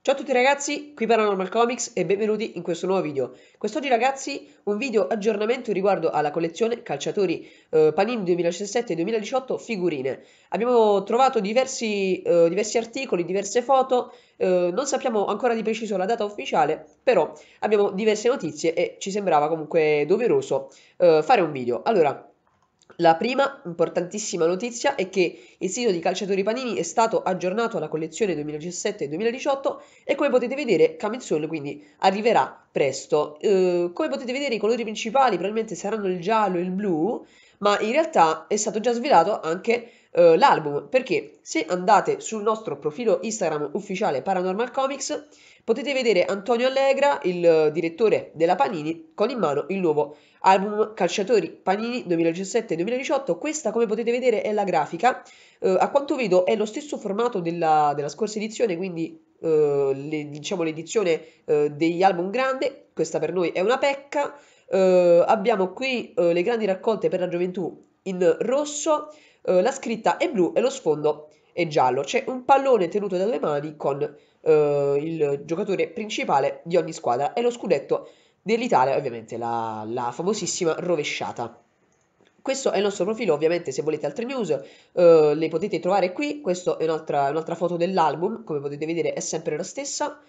Ciao a tutti ragazzi, qui Paranormal Comics e benvenuti in questo nuovo video. Quest'oggi ragazzi un video aggiornamento riguardo alla collezione calciatori eh, Panini 2017-2018 figurine. Abbiamo trovato diversi, eh, diversi articoli, diverse foto, eh, non sappiamo ancora di preciso la data ufficiale, però abbiamo diverse notizie e ci sembrava comunque doveroso eh, fare un video. Allora, la prima importantissima notizia è che il sito di Calciatori Panini è stato aggiornato alla collezione 2017-2018 e come potete vedere Camizzone quindi arriverà presto. Eh, come potete vedere i colori principali probabilmente saranno il giallo e il blu, ma in realtà è stato già svelato anche eh, l'album, perché se andate sul nostro profilo Instagram ufficiale Paranormal Comics potete vedere Antonio Allegra, il direttore della Panini, con in mano il nuovo album Calciatori Panini 2017-2018. Questa, come potete vedere, è la grafica. Eh, a quanto vedo è lo stesso formato della, della scorsa edizione, quindi eh, le, diciamo l'edizione eh, degli album grande. Questa per noi è una pecca. Eh, abbiamo qui eh, le grandi raccolte per la gioventù in rosso, eh, la scritta è blu e lo sfondo è giallo. C'è un pallone tenuto dalle mani con eh, il giocatore principale di ogni squadra e lo scudetto dell'Italia, ovviamente la, la famosissima rovesciata. Questo è il nostro profilo, ovviamente se volete altre news eh, le potete trovare qui, questa è un'altra, un'altra foto dell'album, come potete vedere è sempre la stessa.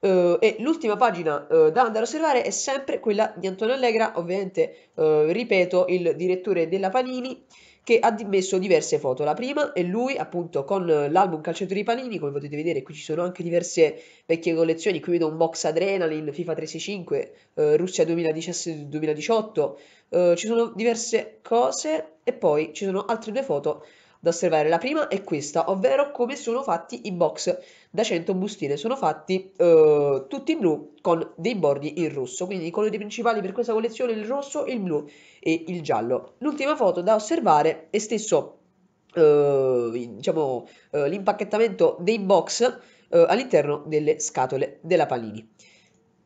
Uh, e l'ultima pagina uh, da andare a osservare è sempre quella di Antonio Allegra, ovviamente, uh, ripeto, il direttore della Panini, che ha messo diverse foto. La prima è lui appunto con l'album Calciatori Panini, come potete vedere qui ci sono anche diverse vecchie collezioni, qui vedo un box Adrenaline, FIFA 365, eh, Russia 2017-2018, eh, ci sono diverse cose e poi ci sono altre due foto da osservare. La prima è questa, ovvero come sono fatti i box da 100 bustine. Sono fatti eh, tutti in blu con dei bordi in rosso, quindi i colori principali per questa collezione il rosso, il blu e il giallo. L'ultima foto da osservare è stesso eh, diciamo, eh, l'impacchettamento dei box eh, all'interno delle scatole della Panini.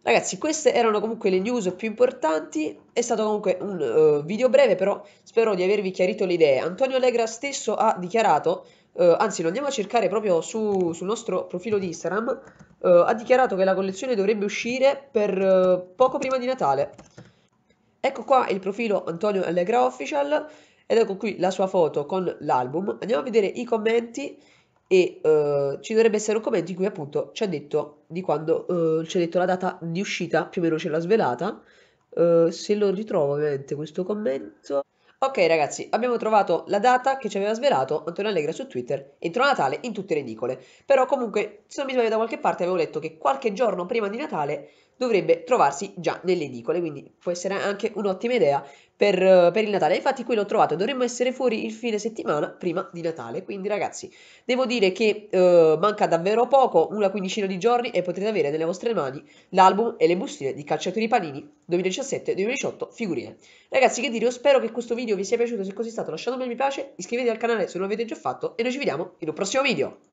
Ragazzi, queste erano comunque le news più importanti, è stato comunque un uh, video breve, però spero di avervi chiarito le idee. Antonio Allegra stesso ha dichiarato, uh, anzi lo andiamo a cercare proprio su, sul nostro profilo di Instagram, uh, ha dichiarato che la collezione dovrebbe uscire per poco prima di Natale. Ecco qua il profilo Antonio Allegra Official ed ecco qui la sua foto con l'album. Andiamo a vedere i commenti e eh, ci dovrebbe essere un commento in cui appunto ci ha detto di quando eh, ci ha detto la data di uscita, più o meno ce l'ha svelata. Eh, se lo ritrovo ovviamente questo commento. Ok ragazzi, abbiamo trovato la data che ci aveva svelato Antonio Allegra su Twitter, entro Natale in tutte le edicole. Però comunque, se non mi sbaglio da qualche parte, avevo letto che qualche giorno prima di Natale dovrebbe trovarsi già nelle edicole, quindi può essere anche un'ottima idea per, per, il Natale. Infatti qui l'ho trovato, dovremmo essere fuori il fine settimana prima di Natale. Quindi ragazzi, devo dire che eh, manca davvero poco, una quindicina di giorni e potrete avere nelle vostre mani l'album e le bustine di Calciatori Panini 2017-2018 figurine. Ragazzi che dire, io spero che questo video vi sia piaciuto, se così è stato lasciate un bel mi piace, iscrivetevi al canale se non l'avete già fatto e noi ci vediamo in un prossimo video.